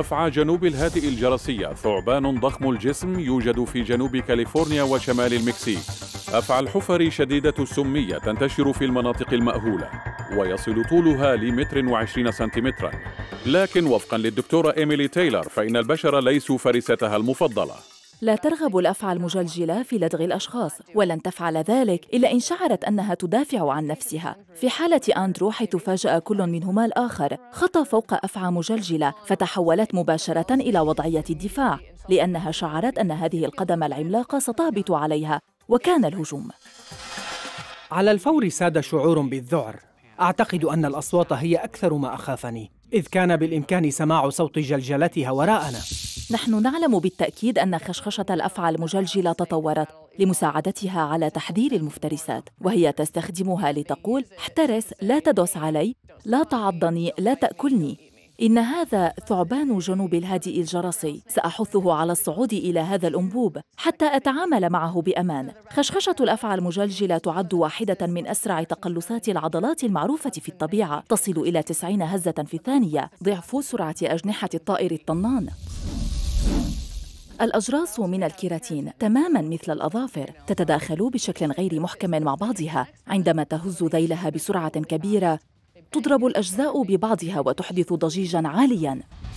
أفعى جنوب الهادئ الجرسية ثعبان ضخم الجسم يوجد في جنوب كاليفورنيا وشمال المكسيك أفعى الحفر شديدة السمية تنتشر في المناطق المأهولة ويصل طولها لمتر وعشرين سنتيمترا لكن وفقا للدكتورة إيميلي تايلر فإن البشر ليسوا فريستها المفضلة لا ترغب الأفعى المجلجلة في لدغ الأشخاص ولن تفعل ذلك إلا إن شعرت أنها تدافع عن نفسها في حالة أندرو حيث فاجأ كل منهما الآخر خطى فوق أفعى مجلجلة فتحولت مباشرة إلى وضعية الدفاع لأنها شعرت أن هذه القدم العملاقة ستهبط عليها وكان الهجوم على الفور ساد شعور بالذعر أعتقد أن الأصوات هي أكثر ما أخافني إذ كان بالإمكان سماع صوت جلجلتها وراءنا نحن نعلم بالتأكيد أن خشخشة الأفعى المجلجلة تطورت لمساعدتها على تحذير المفترسات وهي تستخدمها لتقول احترس لا تدس علي لا تعضني لا تأكلني إن هذا ثعبان جنوب الهادئ الجرسي سأحثه على الصعود إلى هذا الأنبوب حتى أتعامل معه بأمان خشخشة الأفعى المجلجلة تعد واحدة من أسرع تقلصات العضلات المعروفة في الطبيعة تصل إلى 90 هزة في الثانية ضعف سرعة أجنحة الطائر الطنان الأجراس من الكيراتين تماما مثل الأظافر تتداخل بشكل غير محكم مع بعضها عندما تهز ذيلها بسرعة كبيرة تضرب الأجزاء ببعضها وتحدث ضجيجا عاليا